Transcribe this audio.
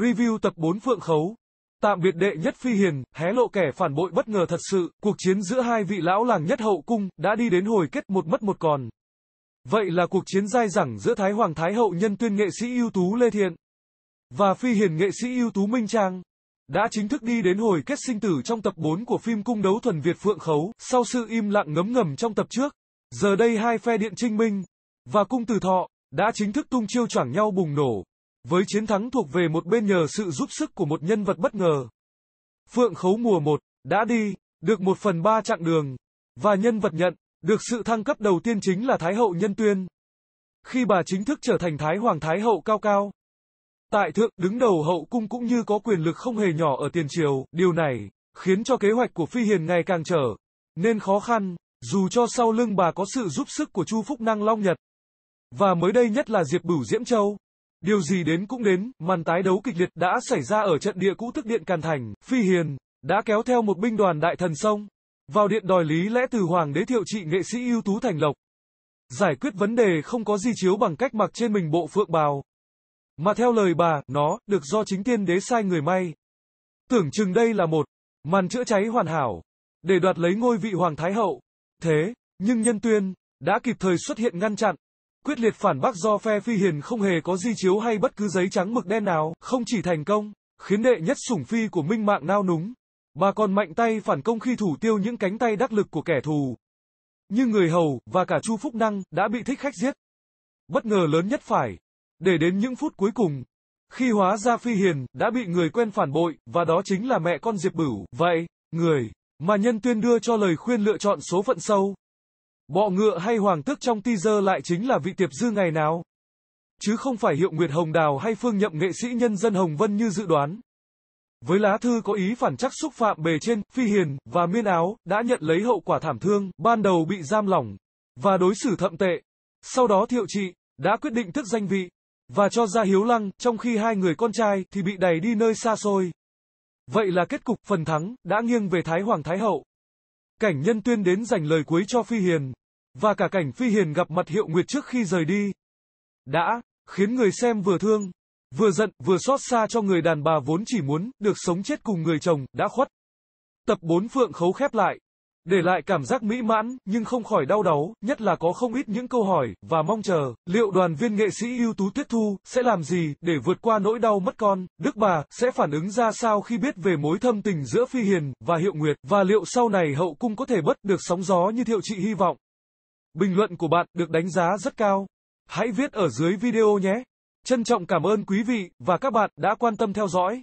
Review tập 4 Phượng Khấu Tạm biệt đệ nhất phi hiền, hé lộ kẻ phản bội bất ngờ thật sự, cuộc chiến giữa hai vị lão làng nhất hậu cung, đã đi đến hồi kết một mất một còn. Vậy là cuộc chiến dai dẳng giữa Thái Hoàng Thái Hậu nhân tuyên nghệ sĩ ưu tú Lê Thiện và phi hiền nghệ sĩ ưu tú Minh Trang đã chính thức đi đến hồi kết sinh tử trong tập 4 của phim cung đấu thuần Việt Phượng Khấu, sau sự im lặng ngấm ngầm trong tập trước. Giờ đây hai phe Điện Trinh Minh và Cung Từ Thọ đã chính thức tung chiêu choảng nhau bùng nổ, với chiến thắng thuộc về một bên nhờ sự giúp sức của một nhân vật bất ngờ. Phượng Khấu mùa 1 đã đi được một phần ba chặng đường và nhân vật nhận được sự thăng cấp đầu tiên chính là Thái hậu Nhân Tuyên. Khi bà chính thức trở thành Thái hoàng Thái hậu cao cao, tại thượng đứng đầu hậu cung cũng như có quyền lực không hề nhỏ ở tiền triều, điều này khiến cho kế hoạch của Phi Hiền ngày càng trở nên khó khăn, dù cho sau lưng bà có sự giúp sức của Chu Phúc Năng Long Nhật. Và mới đây nhất là Diệp Bửu Diễm Châu. Điều gì đến cũng đến, màn tái đấu kịch liệt đã xảy ra ở trận địa cũ thức điện Càn Thành, Phi Hiền, đã kéo theo một binh đoàn đại thần sông. Vào điện đòi lý lẽ từ Hoàng đế thiệu trị nghệ sĩ ưu tú Thành Lộc. Giải quyết vấn đề không có di chiếu bằng cách mặc trên mình bộ phượng bào. Mà theo lời bà, nó, được do chính tiên đế sai người may. Tưởng chừng đây là một màn chữa cháy hoàn hảo, để đoạt lấy ngôi vị Hoàng Thái Hậu. Thế, nhưng nhân tuyên, đã kịp thời xuất hiện ngăn chặn quyết liệt phản bác do phe Phi Hiền không hề có di chiếu hay bất cứ giấy trắng mực đen nào, không chỉ thành công, khiến đệ nhất sủng phi của Minh Mạng nao núng, mà còn mạnh tay phản công khi thủ tiêu những cánh tay đắc lực của kẻ thù. Như người hầu, và cả Chu Phúc Năng, đã bị thích khách giết. Bất ngờ lớn nhất phải, để đến những phút cuối cùng, khi hóa ra Phi Hiền, đã bị người quen phản bội, và đó chính là mẹ con Diệp Bửu, vậy, người, mà nhân tuyên đưa cho lời khuyên lựa chọn số phận sâu, Bọ ngựa hay hoàng tước trong teaser lại chính là vị tiệp dư ngày nào? Chứ không phải hiệu Nguyệt Hồng Đào hay phương nhậm nghệ sĩ nhân dân Hồng Vân như dự đoán. Với lá thư có ý phản chắc xúc phạm bề trên, Phi Hiền, và Miên Áo, đã nhận lấy hậu quả thảm thương, ban đầu bị giam lỏng, và đối xử thậm tệ. Sau đó thiệu trị, đã quyết định tước danh vị, và cho ra hiếu lăng, trong khi hai người con trai, thì bị đẩy đi nơi xa xôi. Vậy là kết cục, phần thắng, đã nghiêng về Thái Hoàng Thái Hậu cảnh nhân tuyên đến dành lời cuối cho Phi Hiền, và cả cảnh Phi Hiền gặp mặt Hiệu Nguyệt trước khi rời đi. Đã, khiến người xem vừa thương, vừa giận, vừa xót xa cho người đàn bà vốn chỉ muốn được sống chết cùng người chồng, đã khuất. Tập 4 Phượng Khấu khép lại để lại cảm giác mỹ mãn, nhưng không khỏi đau đáu, nhất là có không ít những câu hỏi, và mong chờ, liệu đoàn viên nghệ sĩ ưu tú Tuyết Thu, sẽ làm gì, để vượt qua nỗi đau mất con, Đức Bà, sẽ phản ứng ra sao khi biết về mối thâm tình giữa Phi Hiền, và Hiệu Nguyệt, và liệu sau này hậu cung có thể bất được sóng gió như Thiệu Trị hy vọng. Bình luận của bạn được đánh giá rất cao. Hãy viết ở dưới video nhé. Trân trọng cảm ơn quý vị và các bạn đã quan tâm theo dõi.